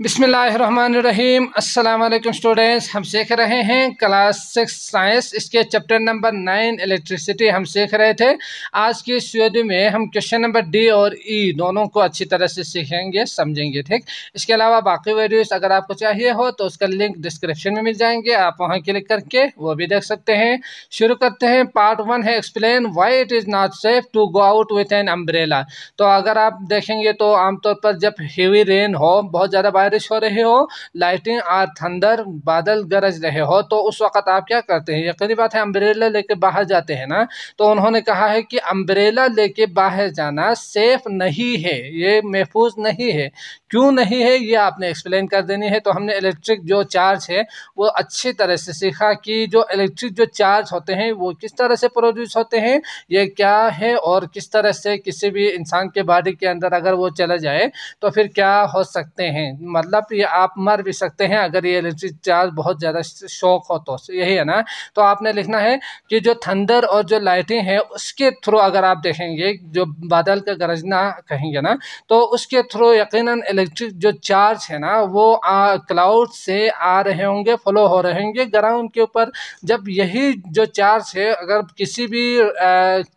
बसमिल students हम सीख रहे हैं क्लास सिक्स साइंस इसके चैप्टर नंबर नाइन इलेक्ट्रिसिटी हम सीख रहे थे आज की इस वीडियो में हम क्वेश्चन नंबर डी और ई e, दोनों को अच्छी तरह से सीखेंगे समझेंगे ठीक इसके अलावा बाकी वीडियोस अगर आपको चाहिए हो तो उसका लिंक डिस्क्रिप्शन में मिल जाएंगे आप वहाँ क्लिक करके वो भी देख सकते हैं शुरू करते हैं पार्ट वन है explain why it is not safe to go out with an umbrella तो अगर आप देखेंगे तो आमतौर पर जब हेवी रेन हो बहुत ज़्यादा बारिश हो रही हो लाइटिंग और थंदर बादल गरज रहे हो तो उस वक्त आप क्या करते हैं यकीनी बात है अम्ब्रेला लेके बाहर जाते हैं ना तो उन्होंने कहा है कि अम्ब्रेला लेके बाहर जाना सेफ नहीं है ये महफूज नहीं है क्यों नहीं है ये आपने एक्सप्लेन कर देनी है तो हमने इलेक्ट्रिक जो चार्ज है वो अच्छी तरह से सीखा कि जो इलेक्ट्रिक जो चार्ज होते हैं वो किस तरह से प्रोड्यूस होते हैं ये क्या है और किस तरह से किसी भी इंसान के बॉडी के अंदर अगर वो चला जाए तो फिर क्या हो सकते हैं मतलब ये आप मर भी सकते हैं अगर ये इलेक्ट्रिक चार्ज बहुत ज़्यादा शौक हो तो, तो यही है ना तो आपने लिखना है कि जो थंडर और जो लाइटिंग है उसके थ्रू अगर आप देखेंगे जो बादल का गरजना कहेंगे ना तो उसके थ्रू यकीनन इलेक्ट्रिक जो चार्ज है ना वो क्लाउड से आ रहे होंगे फ्लो हो रहे होंगे ग्राउंड के ऊपर जब यही जो चार्ज है अगर किसी भी आ,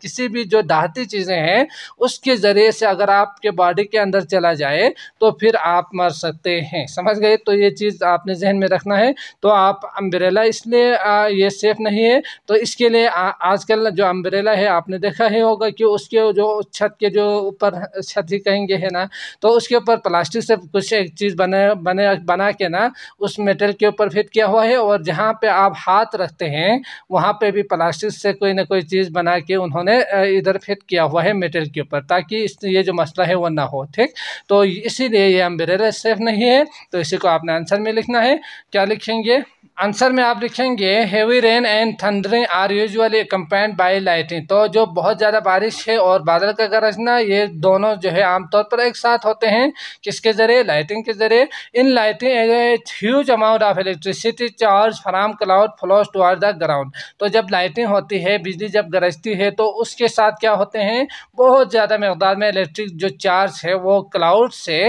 किसी भी जो दाहती चीज़ें हैं उसके ज़रिए से अगर आपके बॉडी के अंदर चला जाए तो फिर आप मर सकते करते हैं समझ गए तो ये चीज़ आपने जहन में रखना है तो आप अम्ब्रेला इसलिए ये सेफ़ नहीं है तो इसके लिए आजकल जो अम्ब्रेला है आपने देखा ही होगा कि उसके जो छत के जो ऊपर छत ही कहेंगे है ना तो उसके ऊपर प्लास्टिक से कुछ एक चीज़ बने बने बना के ना उस मेटल के ऊपर फिट किया हुआ है और जहाँ पर आप हाथ रखते हैं वहाँ पर भी प्लास्टिक से कोई ना कोई चीज़ बना के उन्होंने इधर फिट किया हुआ है मेटल के ऊपर ताकि इस ये जो मसला है वो ना हो ठीक तो इसीलिए ये अम्ब्रेला सेफ नहीं नहीं है तो इसी को आपने आंसर में लिखना है क्या लिखेंगे आंसर में आप लिखेंगे heavy rain and thundering are usually accompanied by lightning तो जो बहुत ज़्यादा बारिश है और बादल का गरजना ये दोनों जो है आमतौर पर एक साथ होते हैं किसके ज़रिए लाइटिंग के ज़रिए in lightning huge amount of electricity charge from cloud flows toward the ground तो जब लाइटिंग होती है बिजली जब गरजती है तो उसके साथ क्या होते हैं बहुत ज़्यादा मकदार में इलेक्ट्रिक जो चार्ज है वो क्लाउड से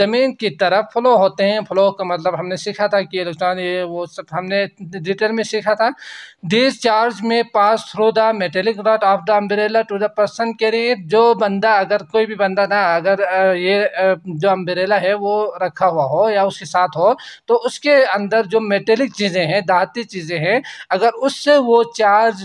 ज़मीन की तरफ फ्लो होते हैं फ्लो का मतलब हमने सीखा था कि इलेक्ट्रॉन ये वो हमने डिटेल में सीखा था this charge may pass through the metallic rod of the umbrella to the person carry जो बंदा अगर कोई भी बंदा ना अगर ये जो अम्बरेला है वो रखा हुआ हो या उसके साथ हो तो उसके अंदर जो मेटेलिक चीज़ें हैं दाती चीज़ें हैं अगर उससे वो चार्ज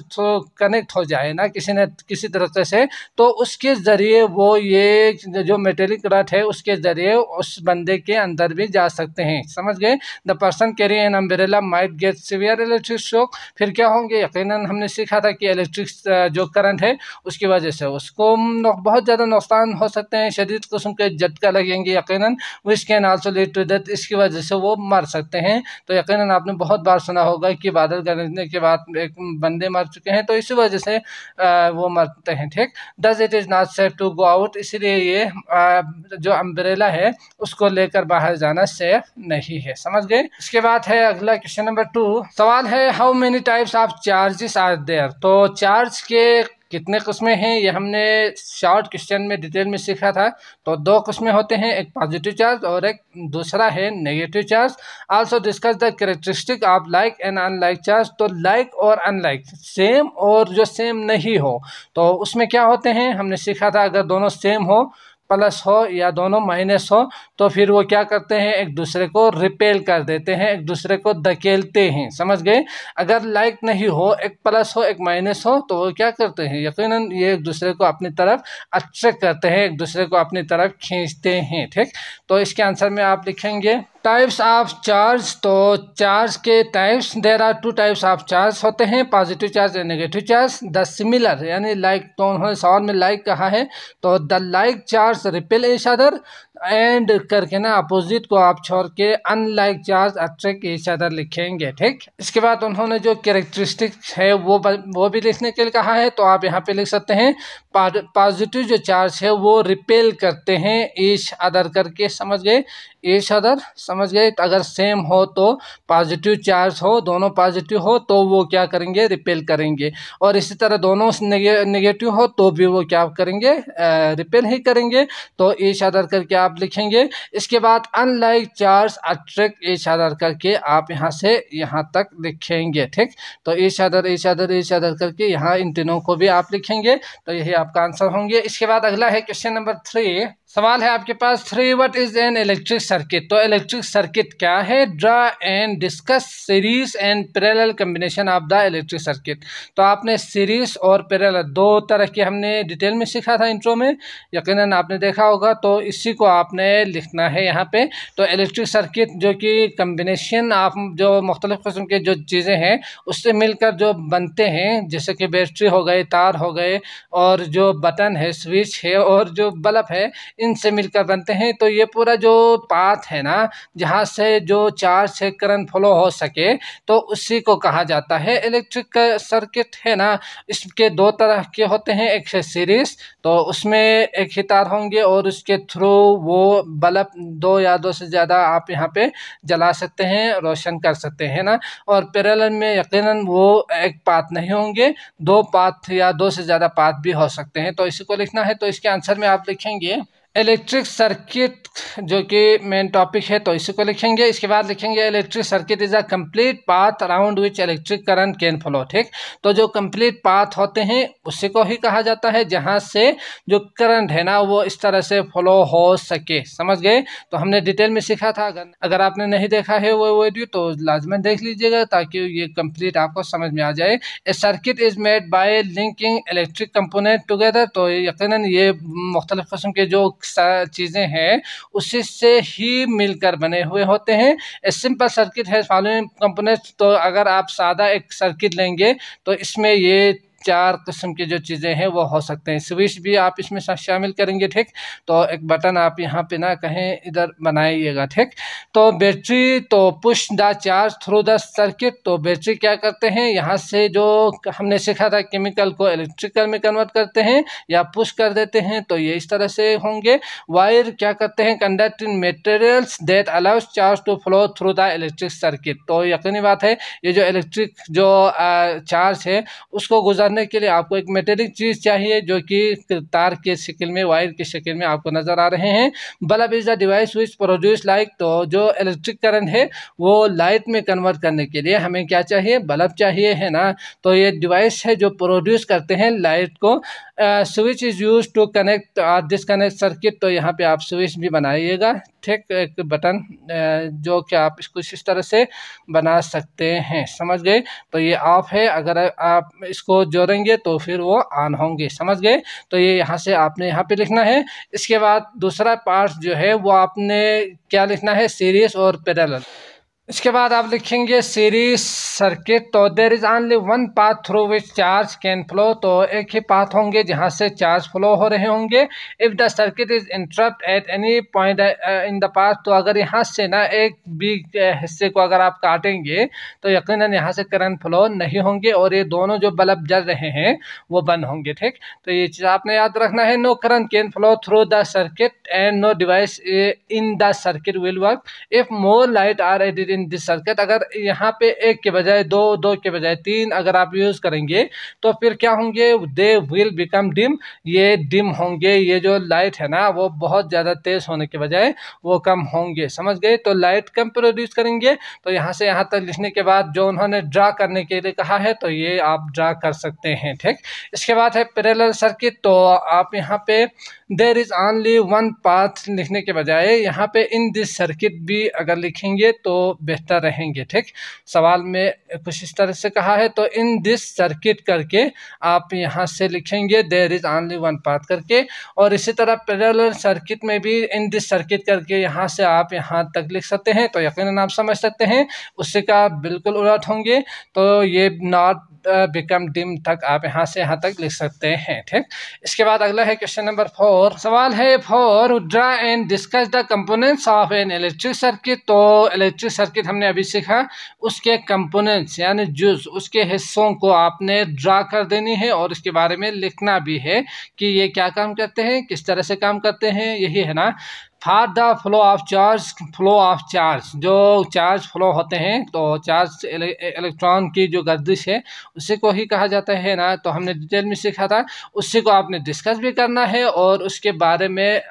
कनेक्ट हो जाए ना किसी ने किसी तरह से तो उसके ज़रिए वो ये जो मेटेलिक रथ है उसके ज़रिए उस बंदे के अंदर भी जा सकते हैं समझ गए the person carry an umbrella might get severe electric shock फिर क्या होंगे यकीन हमने सीखा था कि इलेक्ट्रिक uh, जो करंट है उसकी वजह से उसको बहुत ज़्यादा नुकसान हो सकते हैं शदीद कस्म के झटका लगेंगे यकीन which can also lead to death इसकी वजह से वो मर सकते हैं तो यकीन आपने बहुत बार सुना होगा कि बादल गरजने के बाद एक बंदे मर चुके हैं तो इसी वजह से uh, वो मरते हैं ठीक does it is not safe to go out इसीलिए ये uh, जो अम्ब्रेला है उसको लेकर बाहर जाना सेफ नहीं है समझ गए इसके बाद है अगला क्वेश्चन नंबर टू सवाल है how many types of charges are there तो चार्ज के कितने किस्में हैं ये हमने शॉर्ट क्वेश्चन में डिटेल में सीखा था तो दो किस्में होते हैं एक पॉजिटिव चार्ज और एक दूसरा है negative charge also discuss the characteristic of like and unlike charge तो लाइक और अनलाइक सेम और जो सेम नहीं हो तो उसमें क्या होते हैं हमने सीखा था अगर दोनों सेम हो प्लस हो या दोनों माइनस हो तो फिर वो क्या करते हैं एक दूसरे को रिपेल कर देते हैं एक दूसरे को धकेलते हैं समझ गए अगर लाइक नहीं हो एक प्लस हो एक माइनस हो तो वो क्या करते हैं यकीनन ये एक दूसरे को अपनी तरफ अट्रैक्ट करते हैं एक दूसरे को अपनी तरफ खींचते हैं ठीक तो इसके आंसर में आप लिखेंगे टाइप्स ऑफ चार्ज तो चार्ज के types there are two types of charge होते हैं positive charge and negative charge the similar यानी लाइक तो उन्होंने सवाल में लाइक like कहा है तो the like charge repel each other and करके ना अपोजिट को आप छोड़ के unlike charge attract each other लिखेंगे ठीक इसके बाद उन्होंने जो कैरेक्टरिस्टिक्स है वो वो भी लिखने के लिए कहा है तो आप यहाँ पे लिख सकते हैं पॉजिटिव जो चार्ज है वो रिपेल करते हैं ईच अदर करके समझ गए ईच अदर समझ गए तो अगर सेम हो तो पॉजिटिव चार्ज हो दोनों पॉजिटिव हो तो वो क्या करेंगे रिपेल करेंगे और इसी तरह दोनों नेगेटिव हो तो भी वो क्या करेंगे रिपेल ही करेंगे तो ईच अदर करके आप लिखेंगे इसके बाद unlike charge attract each other करके आप यहाँ से यहाँ तक लिखेंगे ठीक तो ईच आदर ईच आदर ईच आदर करके यहाँ इन तीनों को भी आप लिखेंगे तो यही आपका आंसर होंगे इसके बाद अगला है क्वेश्चन नंबर थ्री सवाल है आपके पास three what is an electric circuit तो इलेक्ट्रिक सर्किट क्या है draw and discuss series and parallel combination of the electric circuit तो आपने सीरीज और पैरेलल दो तरह की हमने डिटेल में सीखा था इंट्रो में यकीनन आपने देखा होगा तो इसी को आपने लिखना है यहाँ पे तो इलेक्ट्रिक सर्किट जो कि कम्बिनेशन आप जो मुख्तलिफ़ किस्म के जो चीज़ें हैं उससे मिलकर जो बनते हैं जैसे कि बैटरी हो गए तार हो गए और जो बटन है स्विच है और जो बल्ब है इनसे मिलकर बनते हैं तो ये पूरा जो पाथ है ना जहाँ से जो चार से करंट फ्लो हो सके तो उसी को कहा जाता है इलेक्ट्रिक सर्किट है ना इसके दो तरह के होते हैं एक से सीरीज तो उसमें एक ही तार होंगे और उसके थ्रू वो बल्ब दो या दो से ज़्यादा आप यहाँ पे जला सकते हैं रोशन कर सकते हैं ना और पैरल में यकीनन वो एक पात नहीं होंगे दो पात या दो से ज़्यादा पात भी हो सकते हैं तो इसी को लिखना है तो इसके आंसर में आप लिखेंगे इलेक्ट्रिक सर्किट जो कि मेन टॉपिक है तो इसी को लिखेंगे इसके बाद लिखेंगे electric circuit is a complete path around which electric current can flow ठीक तो जो कंप्लीट पाथ होते हैं उसी को ही कहा जाता है जहाँ से जो करंट है ना वो इस तरह से फ्लो हो सके समझ गए तो हमने डिटेल में सीखा था अगर अगर आपने नहीं देखा है वो वीडियो तो लाजमन देख लीजिएगा ताकि ये कम्प्लीट आपको समझ में आ जाए a circuit is made by linking electric component together तो यकीन ये मुख्तलिफ़ कस्म के जो चीज़ें हैं उसी से ही मिलकर बने हुए होते हैं सिंपल सर्किट है फॉलोइंग कंपोनेंट्स तो अगर आप सादा एक सर्किट लेंगे तो इसमें ये चार किस्म की जो चीज़ें हैं वो हो सकते हैं स्विच भी आप इसमें शामिल करेंगे ठीक तो एक बटन आप यहाँ पे ना कहें इधर बनाइएगा ठीक तो बैटरी तो push the charge through the circuit तो बैटरी क्या करते हैं यहाँ से जो हमने सीखा था केमिकल को इलेक्ट्रिकल में कन्वर्ट करते हैं या पुश कर देते हैं तो ये इस तरह से होंगे वायर क्या करते हैं conducting materials that allows charge to flow through the electric circuit तो यकीनी बात है ये जो इलेक्ट्रिक जो चार्ज है उसको गुजर करने के लिए आपको एक मेटेलिक चीज़ चाहिए जो कि तार के शिकल में वायर के शिकल में आपको नज़र आ रहे हैं bulb is the device which produce light तो जो इलेक्ट्रिक करंट है वो लाइट में कन्वर्ट करने के लिए हमें क्या चाहिए बल्ब चाहिए है ना तो ये डिवाइस है जो प्रोड्यूस करते हैं लाइट को switch is use to connect और डिसकनेक्ट सर्किट तो यहाँ पे आप स्विच भी बनाइएगा ठीक एक बटन जो कि आप इसको इस तरह से बना सकते हैं समझ गए तो ये ऑफ है अगर आप इसको जो जोड़ेंगे तो फिर वो ऑन होंगे समझ गए तो ये यहाँ से आपने यहाँ पे लिखना है इसके बाद दूसरा पार्ट जो है वो आपने क्या लिखना है सीरीज और पैरेलल इसके बाद आप लिखेंगे सीरीज सर्किट तो there is only one path through which charge can flow तो एक ही पाथ होंगे जहां से चार्ज फ्लो हो रहे होंगे if the circuit is interrupt at any point in the path तो अगर यहां से ना एक भी uh, हिस्से को अगर आप काटेंगे तो यकीनन यहां से करंट फ्लो नहीं होंगे और ये दोनों जो बल्ब जल रहे हैं वो बंद होंगे ठीक तो ये चीज़ आपने याद रखना है no current can flow through the circuit and no device in the circuit will work if more light are added in this circuit अगर यहाँ पे एक के बजाय दो दो के बजाय तीन अगर आप यूज़ करेंगे तो फिर क्या होंगे दे विल बिकम डिम ये डिम होंगे ये जो लाइट है ना वो बहुत ज़्यादा तेज़ होने के बजाय वो कम होंगे समझ गए तो लाइट कम प्रोड्यूस करेंगे तो यहाँ से यहाँ तक लिखने के बाद जो उन्होंने ड्रा करने के लिए कहा है तो ये आप ड्रा कर सकते हैं ठीक इसके बाद है पेरेल सर्किट तो आप यहाँ पे there is only one path लिखने के बजाय यहाँ पे इन दिस सर्किट भी अगर लिखेंगे तो बेहतर रहेंगे ठीक सवाल में कुछ इस तरह से कहा है तो इन दिस सर्किट करके आप यहाँ से लिखेंगे there is only one path करके और इसी तरह पेरल सर्किट में भी इन दिस सर्किट करके यहाँ से आप यहाँ तक लिख सकते हैं तो यकीन आप समझ सकते हैं उसी का बिल्कुल उलट होंगे तो ये नॉट बिकम डिम तक आप यहाँ से यहाँ तक लिख सकते हैं ठीक इसके बाद अगला है क्वेश्चन नंबर फोर सवाल है four draw and discuss the components of an electric circuit तो इलेक्ट्रिक सर्किट हमने अभी सीखा उसके कंपोनेंट्स यानी जूस उसके हिस्सों को आपने ड्रा कर देनी है और इसके बारे में लिखना भी है कि ये क्या काम करते हैं किस तरह से काम करते हैं यही है ना हार the flow of charge flow of charge जो चार्ज फ्लो होते हैं तो चार्ज एले, इलेक्ट्रॉन की जो गर्दिश है उसी को ही कहा जाता है ना तो हमने डिटेल में सीखा था उसी को आपने डिस्कस भी करना है और उसके बारे में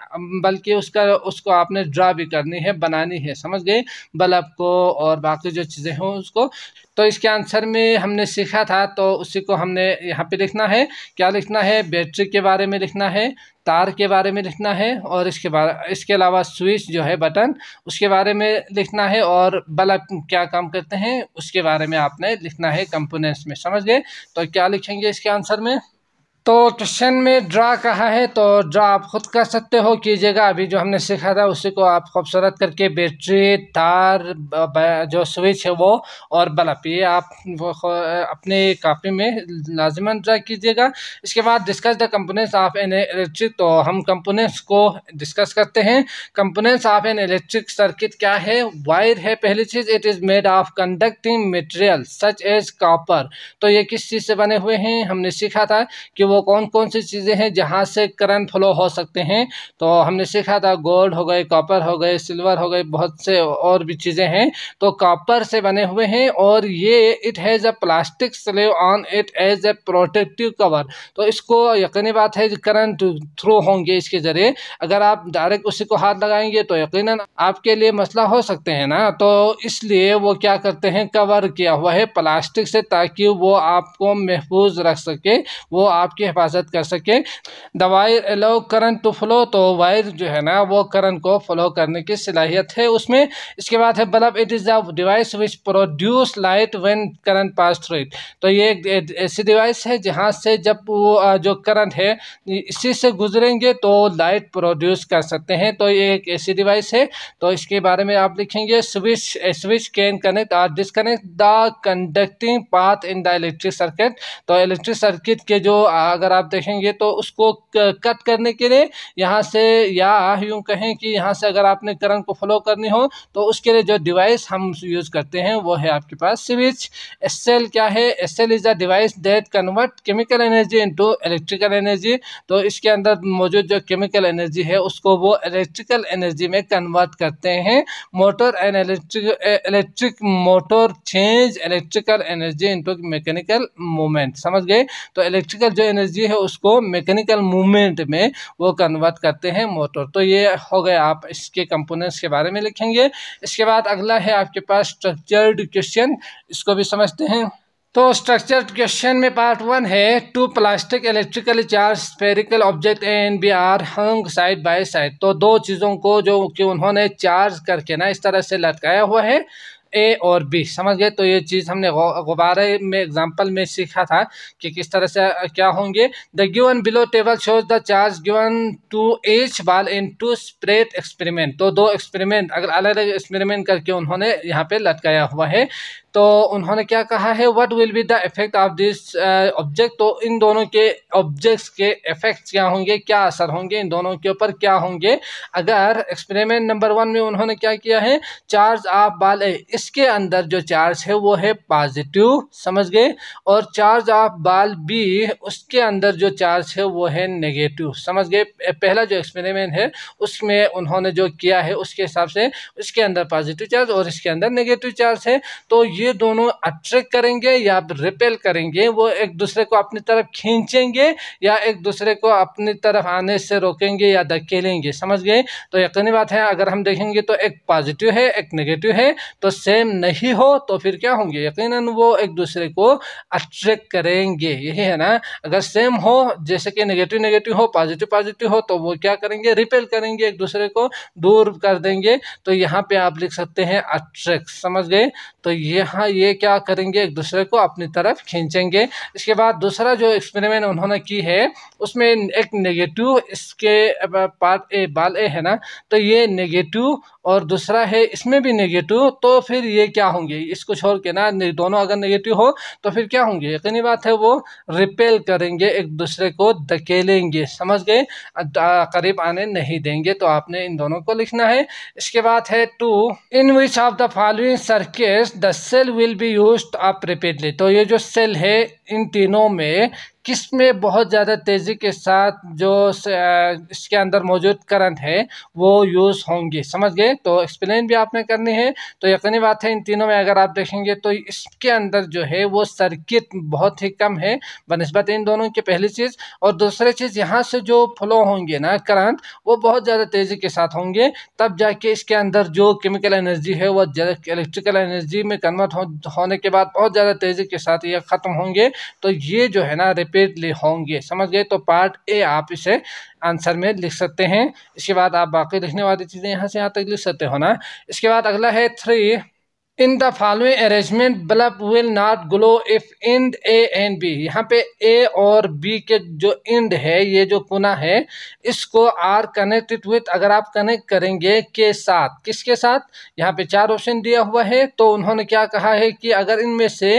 बल्कि उसका उसको आपने ड्रा भी करनी है बनानी है समझ गए बल्ब को और बाकी जो चीज़ें हों उसको तो इसके आंसर में हमने सीखा था तो उसी को हमने यहाँ पे लिखना है क्या लिखना है बैटरी के बारे में लिखना है तार के बारे में लिखना है और इसके बारे इसके अलावा स्विच जो है बटन उसके बारे में लिखना है और बल्ब क्या काम करते हैं उसके बारे में आपने लिखना है कंपोनेंट्स में समझ गए तो क्या लिखेंगे इसके आंसर में तो क्वेश्चन में ड्रा कहा है तो ड्रा आप खुद कर सकते हो कीजिएगा अभी जो हमने सीखा था उसी को आप खूबसूरत करके बैटरी तार जो स्विच है वो और बल्ब ये आप अपने कापी में लाजमन ड्रा कीजिएगा इसके बाद discuss the components of an electric तो हम कंपोनेंट्स को डिस्कस करते हैं components of an electric circuit क्या है वायर है पहली चीज़ it is made of conducting material such as copper तो ये किस चीज़ से बने हुए हैं हमने सीखा था कि वो वो कौन कौन सी चीज़ें हैं जहाँ से करंट फ्लो हो सकते हैं तो हमने सीखा था गोल्ड हो गए कॉपर हो गए सिल्वर हो गए बहुत से और भी चीज़ें हैं तो कॉपर से बने हुए हैं और ये it has a plastic sleeve on it as a protective cover तो इसको यकीनी बात है करंट थ्रू होंगे इसके ज़रिए अगर आप डायरेक्ट उसी को हाथ लगाएंगे तो यकीन आपके लिए मसला हो सकते हैं ना तो इसलिए वो क्या करते हैं कवर किया हुआ है प्लास्टिक से ताकि वो आपको महफूज रख सके वो आपके की हिफाजत कर सके दवाई एलो करंट टू फ्लो तो वायर जो है ना वो करंट को फ्लो करने की सलाहियत है उसमें इसके बाद है bulb it is the device which produce light when current pass through it तो ये एक ऐसी डिवाइस है जहाँ से जब वो जो करंट है इसी से गुजरेंगे तो लाइट प्रोड्यूस कर सकते हैं तो ये एक ऐसी डिवाइस है तो इसके बारे में आप लिखेंगे स्विच स्विच कैन कनेक्ट और disconnect the conducting path in the electric circuit तो इलेक्ट्रिक सर्किट के जो आ, अगर आप देखेंगे तो उसको कट करने के लिए यहाँ से या यूँ कहें कि यहाँ से अगर आपने करंट को फ्लो करनी हो तो उसके लिए जो डिवाइस हम यूज़ करते हैं वो है आपके पास स्विच एस क्या है cell is a device that convert chemical energy into electrical energy तो इसके अंदर मौजूद जो केमिकल एनर्जी है उसको वो इलेक्ट्रिकल एनर्जी में कन्वर्ट करते हैं motor and electric electric motor change electrical energy into mechanical movement समझ गए तो इलेक्ट्रिकल जो एनर्जी एनर्जी है उसको मैकेनिकल मूवमेंट में वो कन्वर्ट करते हैं मोटर तो ये हो गया आप इसके कंपोनेंट्स के बारे में लिखेंगे इसके बाद अगला है आपके पास स्ट्रक्चर्ड क्वेश्चन इसको भी समझते हैं तो स्ट्रक्चर क्वेश्चन में पार्ट वन है two plastic electrically charge spherical object and B are hung side by side तो दो चीज़ों को जो कि उन्होंने चार्ज करके ना इस तरह से लटकाया हुआ है ए और बी समझ गए तो ये चीज़ हमने गुब्बारे में एग्जाम्पल में सीखा था कि किस तरह से क्या होंगे the given below table shows the charge given to each ball in to spread experiment तो दो एक्सपेरिमेंट अगर अलग अलग एक्सपेरिमेंट करके उन्होंने यहाँ पे लटकाया हुआ है तो उन्होंने क्या कहा है what will be the effect of this object तो इन दोनों के ऑब्जेक्ट्स के इफेक्ट्स क्या होंगे क्या असर होंगे इन दोनों के ऊपर क्या होंगे अगर एक्सपेरिमेंट नंबर वन में उन्होंने क्या किया है चार्ज ऑफ बाल ए इसके अंदर जो चार्ज है वो है पॉजिटिव समझ गए और चार्ज ऑफ बाल बी उसके अंदर जो चार्ज है वो है नेगेटिव समझ गए पहला जो एक्सपेरिमेंट है उसमें उन्होंने जो किया है उसके हिसाब से इसके अंदर पॉजिटिव चार्ज और इसके अंदर नेगेटिव चार्ज है तो ये ये दोनों अट्रैक्ट करेंगे या रिपेल करेंगे वो एक दूसरे को अपनी तरफ खींचेंगे या एक दूसरे को अपनी तरफ आने से रोकेंगे या धकेलेंगे समझ गए तो यकीनी बात है अगर हम देखेंगे तो एक पॉजिटिव है एक नेगेटिव है तो सेम नहीं हो तो फिर क्या होंगे यकीन वो एक दूसरे को अट्रैक्ट करेंगे यही है ना अगर सेम हो जैसे कि नेगेटिव नेगेटिव हो पॉजिटिव पॉजिटिव हो तो वो क्या करेंगे रिपेल करेंगे एक दूसरे को दूर कर देंगे तो यहाँ पे आप लिख सकते हैं अट्रैक्ट समझ गए तो यह जहाँ ये क्या करेंगे एक दूसरे को अपनी तरफ खींचेंगे इसके बाद दूसरा जो एक्सपेरिमेंट उन्होंने की है उसमें एक नेगेटिव इसके पार्ट ए बाल ए है ना तो ये नेगेटिव और दूसरा है इसमें भी नेगेटिव तो फिर ये क्या होंगे इसको छोड़ के ना दोनों अगर नेगेटिव हो तो फिर क्या होंगे यकीनी बात है वो रिपेल करेंगे एक दूसरे को धकेलेंगे समझ गए करीब आने नहीं देंगे तो आपने इन दोनों को लिखना है इसके बाद है two in which of the following circuits the cell will be use up repeatedly तो ये जो सेल है इन तीनों में किस में बहुत ज़्यादा तेज़ी के साथ जो इसके अंदर मौजूद करंट है वो यूज़ होंगे समझ गए तो एक्सप्लेन भी आपने करनी है तो यकीनी बात है इन तीनों में अगर आप देखेंगे तो इसके अंदर जो है वो सर्किट बहुत ही कम है बनस्बत इन दोनों की पहली चीज़ और दूसरी चीज़ यहाँ से जो फ्लो होंगे ना करंट वो बहुत ज़्यादा तेज़ी के साथ होंगे तब जाके इसके अंदर जो केमिकल एनर्जी है वह इलेक्ट्रिकल एनर्जी में कन्वर्ट होने के बाद बहुत ज़्यादा तेज़ी के साथ ये ख़त्म होंगे तो ये जो है ना रिपीटली होंगे समझ गए तो पार्ट ए आप इसे आंसर में लिख सकते हैं इसके बाद आप बाकी लिखने वाली चीज़ें यहाँ से यहाँ तक लिख सकते हो ना इसके बाद अगला है three in the following arrangement bulb will not glow if इंड ए एंड बी यहाँ पे ए और बी के जो इंड है ये जो कोना है इसको आर कनेक्टेड विथ अगर आप कनेक्ट करेंगे के साथ किसके साथ यहाँ पे चार ऑप्शन दिया हुआ है तो उन्होंने क्या कहा है कि अगर इनमें से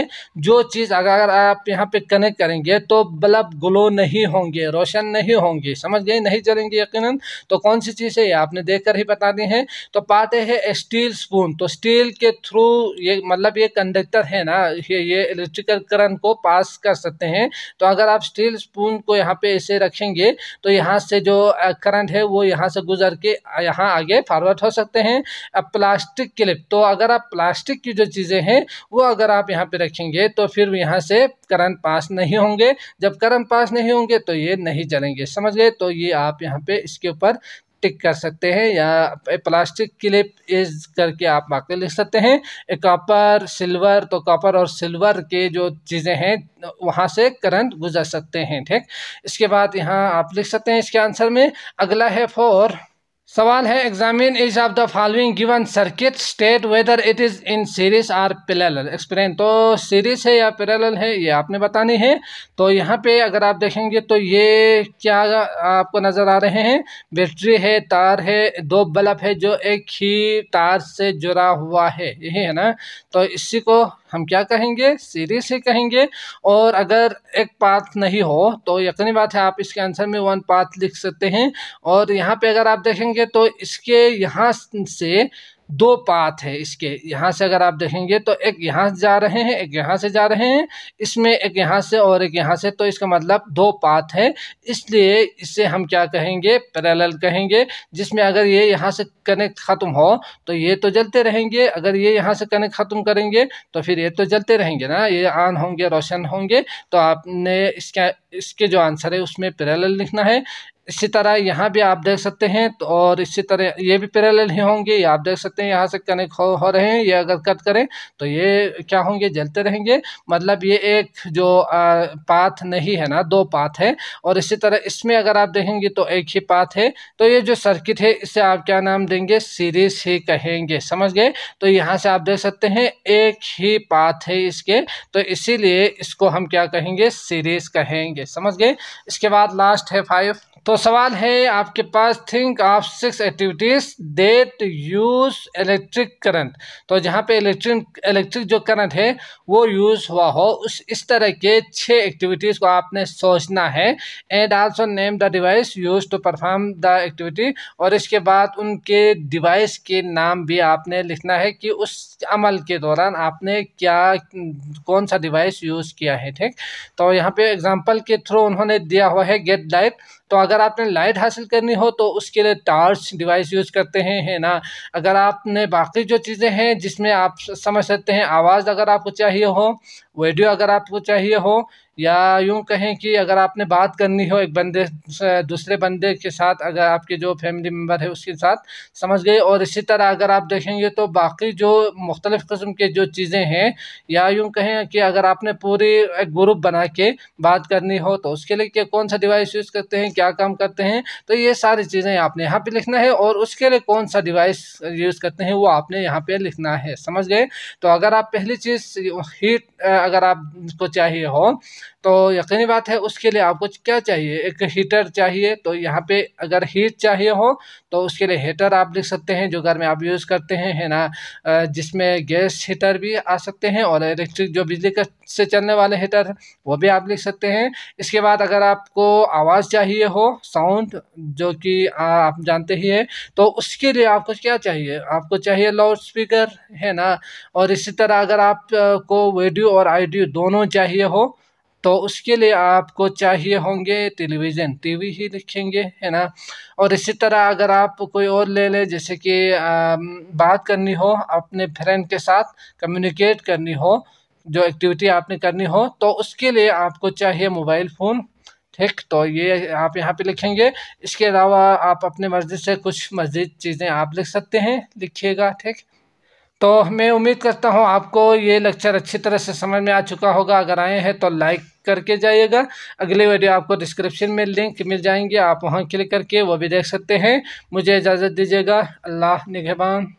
जो चीज़ अगर आप यहाँ पे कनेक्ट करेंगे तो बल्ब ग्लो नहीं होंगे रोशन नहीं होंगे समझ गए नहीं जलेंगे यकीन तो कौन सी चीज़ है आपने देख ही बता दी है तो पाते है स्टील स्पून तो स्टील के थ्रू ये मतलब ये कंडक्टर है ना ये ये इलेक्ट्रिकल करंट को पास कर सकते हैं तो अगर आप स्टील स्पून को यहाँ पे ऐसे रखेंगे तो यहाँ से जो करंट है वो यहाँ से गुजर के यहाँ आगे फॉरवर्ड हो सकते हैं अब प्लास्टिक क्लिप तो अगर आप प्लास्टिक की जो चीज़ें हैं वो अगर आप यहाँ पर रखेंगे तो फिर यहाँ से करंट पास नहीं होंगे जब करंट पास नहीं होंगे तो ये नहीं जलेंगे समझ गए तो ये आप यहाँ पर इसके ऊपर टिक कर सकते हैं या प्लास्टिक क्लिप इज करके आप मार्कर लिख सकते हैं कॉपर सिल्वर तो कॉपर और सिल्वर के जो चीज़ें हैं वहाँ से करंट गुजर सकते हैं ठीक इसके बाद यहाँ आप लिख सकते हैं इसके आंसर में अगला है फोर सवाल है examine each of the following given circuit state whether it is in series or parallel explain तो सीरीज है या पैरेलल है ये आपने बतानी है तो यहाँ पे अगर आप देखेंगे तो ये क्या आपको नज़र आ रहे हैं बैटरी है तार है दो बल्ब है जो एक ही तार से जुड़ा हुआ है यही है ना तो इसी को हम क्या कहेंगे सीरीज से कहेंगे और अगर एक पाथ नहीं हो तो यकीनी बात है आप इसके आंसर में वन पाथ लिख सकते हैं और यहाँ पे अगर आप देखेंगे तो इसके यहाँ से दो पाथ है इसके यहाँ से अगर आप देखेंगे तो एक यहाँ से जा रहे हैं एक यहाँ से जा रहे हैं इसमें एक यहाँ से और एक यहाँ से तो इसका मतलब दो पाथ है इसलिए इसे हम क्या कहेंगे पैरेलल कहेंगे जिसमें अगर ये यहाँ से कनेक्ट ख़त्म हो तो ये तो जलते रहेंगे अगर ये यहाँ से कनेक्ट ख़त्म करेंगे तो फिर ये तो जलते रहेंगे ना ये आन होंगे रोशन होंगे तो आपने इसका इसके जो आंसर है उसमें पैरेलल लिखना है इसी तरह यहाँ भी आप देख सकते हैं तो और इसी तरह ये भी पैरेलल ही होंगे आप देख सकते हैं यहाँ से कनेक्ट हो, हो रहे हैं ये अगर कट करें तो ये क्या होंगे जलते रहेंगे मतलब ये एक जो आ, पाथ नहीं है ना दो पाथ है और इसी तरह इसमें अगर आप देखेंगे तो एक ही पाथ है तो ये जो सर्किट है इसे आप क्या नाम देंगे सीरीज ही कहेंगे समझ गए तो यहाँ से आप देख सकते हैं एक ही पाथ है इसके तो इसीलिए इसको हम क्या कहेंगे सीरीज कहेंगे समझ गए इसके बाद लास्ट है फाइव तो सवाल है आपके पास think of six activities that use electric current तो जहाँ पे इलेक्ट्रिक इलेक्ट्रिक जो करंट है वो यूज़ हुआ हो उस इस तरह के छः एक्टिविटीज़ को आपने सोचना है and also name the device use to perform the activity और इसके बाद उनके डिवाइस के नाम भी आपने लिखना है कि उस अमल के दौरान आपने क्या कौन सा डिवाइस यूज़ किया है ठीक तो यहाँ पे एग्ज़ाम्पल के थ्रू उन्होंने दिया हुआ है गेट लाइट तो अगर आपने लाइट हासिल करनी हो तो उसके लिए टार्च डिवाइस यूज़ करते हैं है ना अगर आपने बाकी जो चीज़ें हैं जिसमें आप समझ सकते हैं आवाज़ अगर आपको चाहिए हो वीडियो अगर आपको चाहिए हो या यूँ कहें कि अगर आपने बात करनी हो एक बंदे दूसरे बंदे के साथ अगर आपके जो फैमिली मेम्बर है उसके साथ समझ गए और इसी तरह अगर आप देखेंगे तो बाकी जो मुख्तलिफ़ कस्म के जो चीज़ें हैं या यूँ कहें कि अगर आपने पूरी एक ग्रुप बना के बात करनी हो तो उसके लिए कौन सा डिवाइस यूज़ करते हैं क्या काम करते हैं तो ये सारी चीज़ें आपने यहाँ पर लिखना है और उसके लिए कौन सा डिवाइस यूज़ करते हैं वो आपने यहाँ पर लिखना है समझ गए तो अगर आप पहली चीज़ हीट अगर आपको चाहिए हो तो यकीनी बात है उसके लिए आपको क्या चाहिए एक हीटर चाहिए तो यहाँ पे अगर हीट चाहिए हो तो उसके लिए हीटर आप लिख सकते हैं जो घर में आप यूज़ करते हैं है ना जिसमें गैस हीटर भी आ सकते हैं और इलेक्ट्रिक जो बिजली से चलने वाले हीटर वो भी आप लिख सकते हैं इसके बाद अगर आपको आवाज़ चाहिए हो साउंड जो कि आप जानते ही है तो उसके लिए आपको क्या चाहिए आपको चाहिए लाउड स्पीकर है ना और इसी तरह अगर आपको वीडियो और आइडियो दोनों चाहिए हो तो उसके लिए आपको चाहिए होंगे टेलीविज़न टीवी ही लिखेंगे है ना और इसी तरह अगर आप कोई और ले लें जैसे कि बात करनी हो अपने फ्रेंड के साथ कम्युनिकेट करनी हो जो एक्टिविटी आपने करनी हो तो उसके लिए आपको चाहिए मोबाइल फ़ोन ठीक तो ये आप यहाँ पे लिखेंगे इसके अलावा आप अपने मर्ज़ी से कुछ मज़ीद चीज़ें आप लिख सकते हैं लिखिएगा ठीक तो मैं उम्मीद करता हूँ आपको ये लेक्चर अच्छी तरह से समझ में आ चुका होगा अगर आए हैं तो लाइक करके जाइएगा अगले वीडियो आपको डिस्क्रिप्शन में लिंक मिल जाएंगे आप वहाँ क्लिक करके वो भी देख सकते हैं मुझे इजाज़त दीजिएगा अल्लाह निगहबान